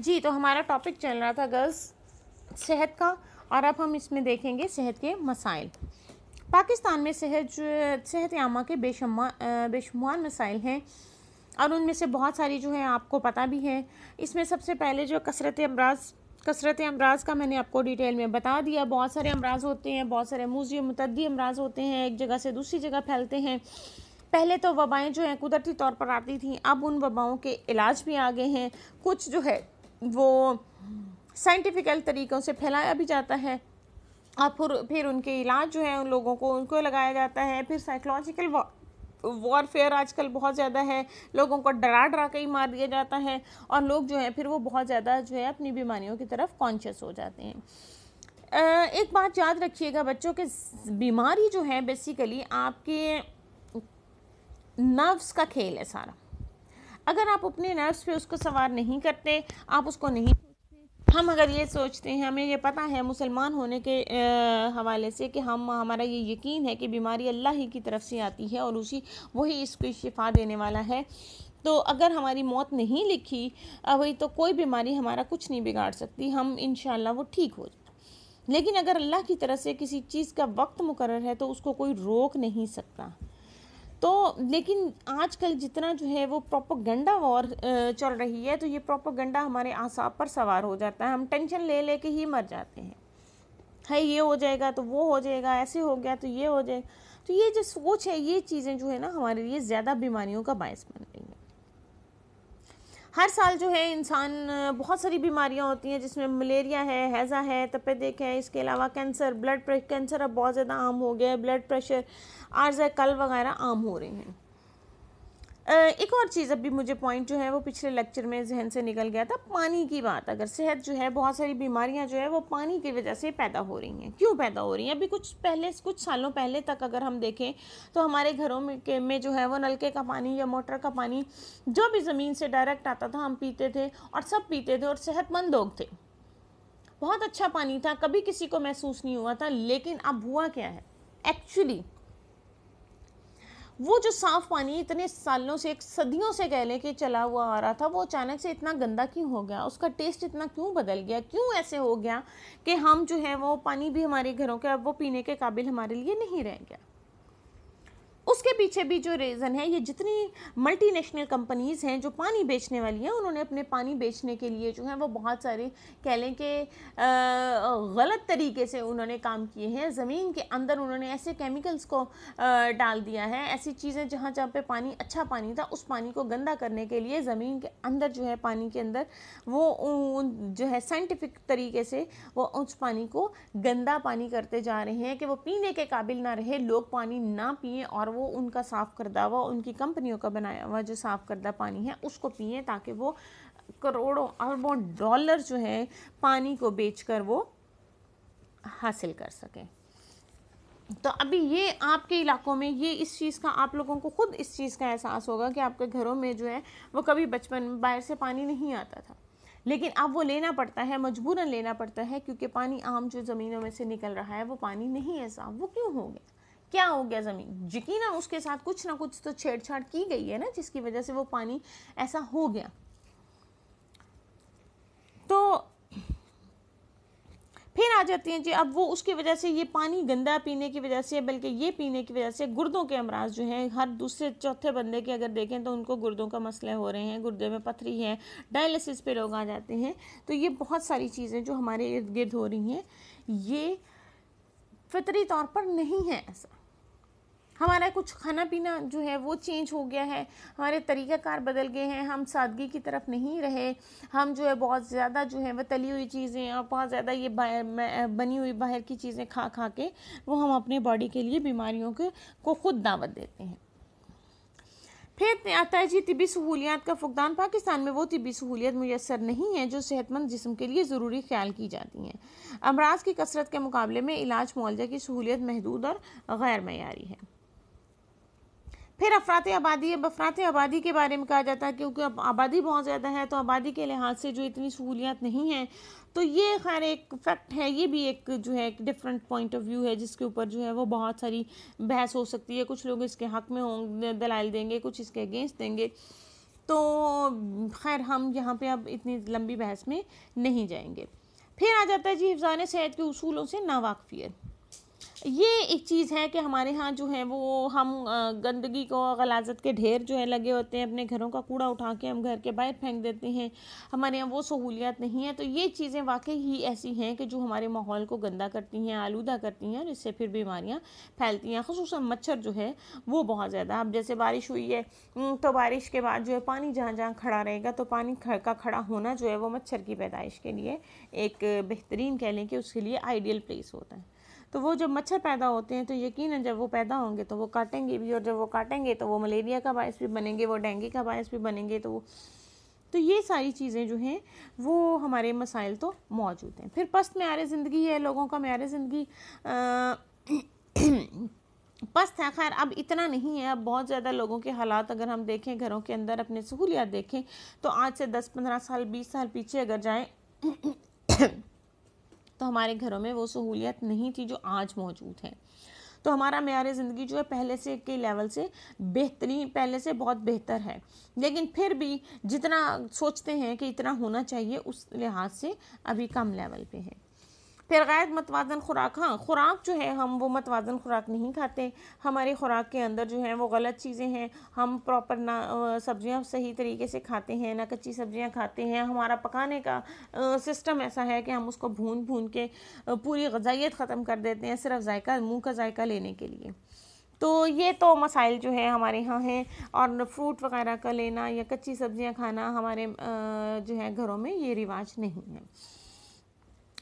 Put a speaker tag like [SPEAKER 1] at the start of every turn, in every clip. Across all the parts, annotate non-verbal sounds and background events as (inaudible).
[SPEAKER 1] जी तो हमारा टॉपिक चल रहा था गर्ल्स सेहत का और अब हम इसमें देखेंगे सेहत के मसाइल पाकिस्तान में सेहत सेहत यामा के बेशुमार बेशुमार मसाइल हैं और उनमें से बहुत सारी जो है आपको पता भी है इसमें सबसे पहले जो कसरत अमराज कसरत अमराज का मैंने आपको डिटेल में बता दिया बहुत सारे अमराज होते हैं बहुत सारे मूजी मतदी अमराज होते हैं एक जगह से दूसरी जगह फैलते हैं पहले तो वबाएँ जो हैं कुदरती तौर पर आती थी अब उन वबाओं के इलाज भी आ गए हैं कुछ जो है वो साइंटिफिकल तरीक़ों से फैलाया भी जाता है और फिर फिर उनके इलाज जो है उन लोगों को उनको लगाया जाता है फिर साइकोलॉजिकल वॉरफेयर आजकल बहुत ज़्यादा है लोगों को डरा डरा के ही मार दिया जाता है और लोग जो है फिर वो बहुत ज़्यादा जो है अपनी बीमारियों की तरफ कॉन्शियस हो जाते हैं एक बात याद रखिएगा बच्चों के बीमारी जो है बेसिकली आपके नर्व्स का खेल है सारा अगर आप अपने नर्व्स पे उसको सवार नहीं करते आप उसको नहीं हम अगर ये सोचते हैं हमें ये पता है मुसलमान होने के हवाले से कि हम हमारा ये यकीन है कि बीमारी अल्लाह ही की तरफ से आती है और उसी वही इसको शिफा देने वाला है तो अगर हमारी मौत नहीं लिखी वही तो कोई बीमारी हमारा कुछ नहीं बिगाड़ सकती हम इन वो ठीक हो जाए लेकिन अगर अल्लाह की तरफ से किसी चीज़ का वक्त मुकर है तो उसको कोई रोक नहीं सकता तो लेकिन आजकल जितना जो है वो प्रोपोगंडा वॉर चल रही है तो ये प्रोपोगंडा हमारे आसाब पर सवार हो जाता है हम टेंशन ले लेके ही मर जाते हैं है ये हो जाएगा तो वो हो जाएगा ऐसे हो गया तो ये हो जाएगा तो ये जो सोच है ये चीज़ें जो है ना हमारे लिए ज़्यादा बीमारियों का बायस बन हर साल जो है इंसान बहुत सारी बीमारियां होती हैं जिसमें मलेरिया है हैज़ा है तपेदिक है इसके अलावा कैंसर ब्लड प्रेशर कैंसर अब बहुत ज़्यादा आम हो गया है ब्लड प्रेशर आर्ज़ कल वगैरह आम हो रहे हैं एक और चीज़ अभी मुझे पॉइंट जो है वो पिछले लेक्चर में जहन से निकल गया था पानी की बात अगर सेहत जो है बहुत सारी बीमारियां जो है वो पानी की वजह से पैदा हो रही हैं क्यों पैदा हो रही हैं अभी कुछ पहले कुछ सालों पहले तक अगर हम देखें तो हमारे घरों में के में जो है वो नलके का पानी या मोटर का पानी जो भी ज़मीन से डायरेक्ट आता था हम पीते थे और सब पीते थे और सेहतमंद लोग थे बहुत अच्छा पानी था कभी किसी को महसूस नहीं हुआ था लेकिन अब हुआ क्या है एक्चुअली वो जो साफ पानी इतने सालों से एक सदियों से कह लें कि चला हुआ आ रहा था वो अचानक से इतना गंदा क्यों हो गया उसका टेस्ट इतना क्यों बदल गया क्यों ऐसे हो गया कि हम जो है वो पानी भी हमारे घरों के अब वो पीने के काबिल हमारे लिए नहीं रह गया उसके इसके पीछे भी जो रीज़न है ये जितनी मल्टीनेशनल कंपनीज़ हैं जो पानी बेचने वाली हैं उन्होंने अपने पानी बेचने के लिए जो है वो बहुत सारे कह लें कि गलत तरीके से उन्होंने काम किए हैं ज़मीन के अंदर उन्होंने ऐसे केमिकल्स को डाल दिया है ऐसी चीज़ें जहाँ जहाँ पे पानी अच्छा पानी था उस पानी को गंदा करने के लिए ज़मीन के अंदर जो है पानी के अंदर वो जो है साइंटिफिक तरीके से वो उस पानी को गंदा पानी करते जा रहे हैं कि वो पीने के काबिल ना रहे लोग पानी ना पिए और वो उनका साफ़ करदा हुआ उनकी कंपनियों का बनाया हुआ जो साफ़ करदा पानी है उसको पिए ताकि वो करोड़ों अरबों डॉलर जो है पानी को बेचकर वो हासिल कर सकें तो अभी ये आपके इलाकों में ये इस चीज़ का आप लोगों को ख़ुद इस चीज़ का एहसास होगा कि आपके घरों में जो है वो कभी बचपन में बाहर से पानी नहीं आता था लेकिन अब वो लेना पड़ता है मजबूरन लेना पड़ता है क्योंकि पानी आम जो ज़मीनों में से निकल रहा है वो पानी नहीं है साफ वो क्यों हो गया क्या हो गया ज़मीन यकीन उसके साथ कुछ ना कुछ तो छेड़छाड़ की गई है ना जिसकी वजह से वो पानी ऐसा हो गया तो फिर आ जाती हैं जी अब वो उसकी वजह से ये पानी गंदा पीने की वजह से बल्कि ये पीने की वजह से गुर्दों के अमराज जो हैं हर दूसरे चौथे बंदे के अगर देखें तो उनको गुर्दों का मसले हो रहे हैं गुर्दे में पथरी है डायलिसिस पे लोग आ जाते हैं तो ये बहुत सारी चीज़ें जो हमारे इर्द गिर्द हो रही हैं ये फितरी तौर पर नहीं है ऐसा हमारा कुछ खाना पीना जो है वो चेंज हो गया है हमारे तरीक़ाकार बदल गए हैं हम सादगी की तरफ नहीं रहे हम जो है बहुत ज़्यादा जो है वह तली हुई चीज़ें और बहुत ज़्यादा ये बनी हुई बाहर की चीज़ें खा खा के वो हम अपने बॉडी के लिए बीमारियों के को खुद दावत देते हैं फिर आता है जी तिबी सहूलियात का फुकदान पाकिस्तान में वो तिबी सहूलियत मैसर नहीं है जो सेहतमंद जिसम के लिए ज़रूरी ख्याल की जाती हैं अमराज की कसरत के मुकाबले में इलाज मुआवजा की सहूलियत महदूद और गैर मैारी है फिर अफरात आबादी अब अफरात आबादी के बारे में कहा जाता है क्योंकि अब आबादी बहुत ज़्यादा है तो आबादी के लिहाज से जो इतनी सहूलियात नहीं हैं तो ये खैर एक फैक्ट है ये भी एक जो है एक डिफरेंट पॉइंट ऑफ व्यू है जिसके ऊपर जो है वो बहुत सारी बहस हो सकती है कुछ लोग इसके हक़ में होंगे दलाल देंगे कुछ इसके अगेंस्ट देंगे तो खैर हम यहाँ पे अब इतनी लंबी बहस में नहीं जाएंगे फिर आ जाता है जी हिफान सेहत के असूलों से नावाकफियत ये एक चीज़ है कि हमारे यहाँ जो है वो हम गंदगी को गलाजत के ढेर जो है लगे होते हैं अपने घरों का कूड़ा उठा के हम घर के बाहर फेंक देते हैं हमारे यहाँ वो सहूलियत नहीं है तो ये चीज़ें वाकई ही ऐसी हैं कि जो हमारे माहौल को गंदा करती हैं आलूदा करती हैं और इससे फिर बीमारियाँ फैलती हैं खसूस मच्छर जो है वो बहुत ज़्यादा अब जैसे बारिश हुई है तो बारिश के बाद जो है पानी जहाँ जहाँ खड़ा रहेगा तो पानी का खड़ा होना जो है वो मच्छर की पैदाइश के लिए एक बेहतरीन कह लें कि उसके लिए आइडियल प्लेस होता है तो वो जब मच्छर पैदा होते हैं तो यकीन जब वो पैदा होंगे तो वो काटेंगे भी और जब वो काटेंगे तो वो मलेरिया का बायस भी बनेंगे वो डेंगू का बायस भी बनेंगे तो तो ये सारी चीज़ें जो हैं वो हमारे मसाइल तो मौजूद हैं फिर पस्त मैार ज़िंदगी है लोगों का मैार ज़िंदगी (clears throat) पस्त है खैर अब इतना नहीं है अब बहुत ज़्यादा लोगों के हालात अगर हम देखें घरों के अंदर अपने सहूलियात देखें तो आज से दस पंद्रह साल बीस साल पीछे अगर जाएँ (clears throat) तो हमारे घरों में वो सहूलियत नहीं थी जो आज मौजूद है तो हमारा मैार ज़िंदगी जो है पहले से के लेवल से बेहतरीन पहले से बहुत बेहतर है लेकिन फिर भी जितना सोचते हैं कि इतना होना चाहिए उस लिहाज से अभी कम लेवल पे है फिर गैर मतवाजन खुराक हाँ खुराक जो है हम वो मतवाजन खुराक नहीं खाते हमारे खुराक के अंदर जो है वो गलत चीज़ें हैं हम प्रॉपर ना सब्जियां सही तरीके से खाते हैं ना कच्ची सब्जियां खाते हैं हमारा पकाने का आ, सिस्टम ऐसा है कि हम उसको भून भून के पूरी गजाइत ख़त्म कर देते हैं सिर्फ जायका मुँह का जायका लेने के लिए तो ये तो मसाइल जो है हमारे यहाँ हैं और फ्रूट वगैरह का लेना या कच्ची सब्ज़ियाँ खाना हमारे जो है घरों में ये रिवाज नहीं है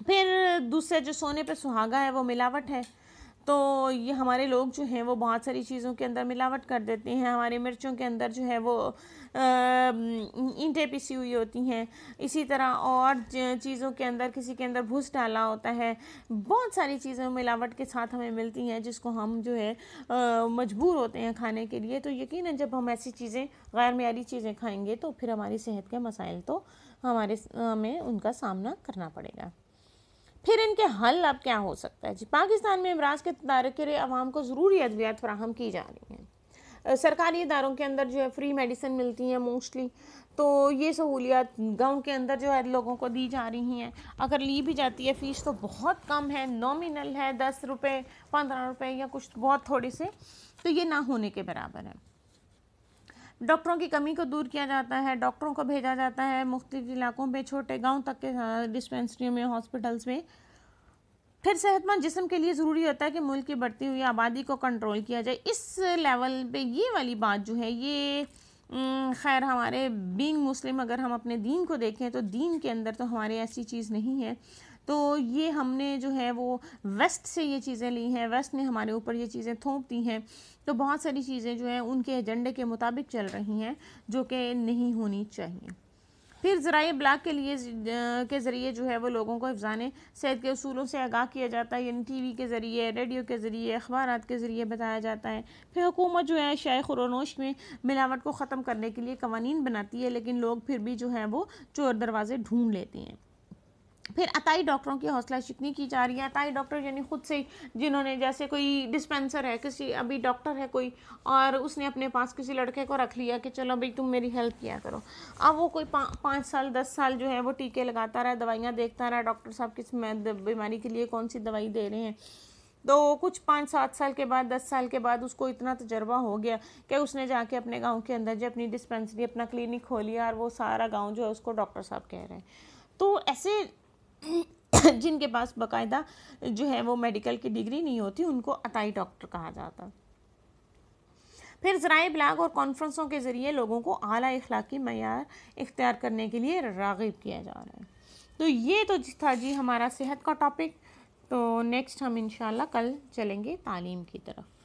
[SPEAKER 1] फिर दूसरा जो सोने पे सुहागा है वो मिलावट है तो ये हमारे लोग जो हैं वो बहुत सारी चीज़ों के अंदर मिलावट कर देते हैं हमारे मिर्चों के अंदर जो है वो ईंटें पिसी हुई होती हैं इसी तरह और चीज़ों के अंदर किसी के अंदर भूस डाला होता है बहुत सारी चीज़ें मिलावट के साथ हमें मिलती हैं जिसको हम जो है मजबूर होते हैं खाने के लिए तो यकीन जब हम ऐसी चीज़ें गैर मैारी चीज़ें खाएँगे तो फिर हमारी सेहत के मसाइल तो हमारे हमें उनका सामना करना पड़ेगा फिर इनके हल अब क्या हो सकता है जी पाकिस्तान में अमराज के तदारक के लिए आवाम को ज़रूरी अद्वियात फ्राहम की जा रही हैं सरकारी इदारों के अंदर जो है फ्री मेडिसिन मिलती हैं मोस्टली तो ये सहूलियात गांव के अंदर जो है लोगों को दी जा रही हैं अगर ली भी जाती है फ़ीस तो बहुत कम है नॉमिनल है दस रुपये पंद्रह रुपये या कुछ बहुत थोड़े से तो ये ना होने के बराबर है डॉक्टरों की कमी को दूर किया जाता है डॉक्टरों को भेजा जाता है मुख्त इलाकों में छोटे गांव तक के डिस्पेंसरियों हाँ, में हॉस्पिटल्स में फिर सेहतमंद जिसम के लिए ज़रूरी होता है कि मुल्क की बढ़ती हुई आबादी को कंट्रोल किया जाए इस लेवल पे ये वाली बात जो है ये खैर हमारे बींग मुस्लिम अगर हम अपने दीन को देखें तो दीन के अंदर तो हमारे ऐसी चीज़ नहीं है तो ये हमने जो है वो वेस्ट से ये चीज़ें ली हैं वेस्ट ने हमारे ऊपर ये चीज़ें थोप दी हैं तो बहुत सारी चीज़ें जो हैं उनके एजेंडे के मुताबिक चल रही हैं जो कि नहीं होनी चाहिए फिर ज़रा ब्लाक के लिए के ज़रिए जो है वो लोगों को अफजान सेहत के असूलों से आगाह किया जाता है यानी टी वी के ज़रिए रेडियो के ज़रिए अखबार के ज़रिए बताया जाता है फिर हुकूमत जो है शायद खुरोनोश में मिलावट को ख़त्म करने के लिए कवानीन बनाती है लेकिन लोग फिर भी जो है वो चोर दरवाज़े ढूंढ लेते हैं फिर अताई डॉक्टरों की हौसला शिकनी की जा रही है अताई डॉक्टर यानी खुद से जिन्होंने जैसे कोई डिस्पेंसर है किसी अभी डॉक्टर है कोई और उसने अपने पास किसी लड़के को रख लिया कि चलो भाई तुम मेरी हेल्प किया करो अब वो कोई पा, पाँच साल दस साल जो है वो टीके लगाता रहा दवाइयाँ देखता रहा डॉक्टर साहब किस बीमारी के लिए कौन सी दवाई दे रहे हैं तो कुछ पाँच सात साल के बाद दस साल के बाद उसको इतना तजर्बा हो गया कि उसने जाके अपने गांव के अंदर जो अपनी डिस्पेंसरी अपना क्लिनिक खोली और वो सारा गांव जो है उसको डॉक्टर साहब कह रहे हैं तो ऐसे (coughs) जिनके पास बाकायदा जो है वो मेडिकल की डिग्री नहीं होती उनको अटाई डॉक्टर कहा जाता फिर ज़रा ब्लाग और कॉन्फ्रेंसों के ज़रिए लोगों को अली अखलाकी मैार इख्तियार करने के लिए रागिब किया जा रहा है तो ये तो था जी हमारा सेहत का टॉपिक तो नेक्स्ट हम इन कल चलेंगे तालीम की तरफ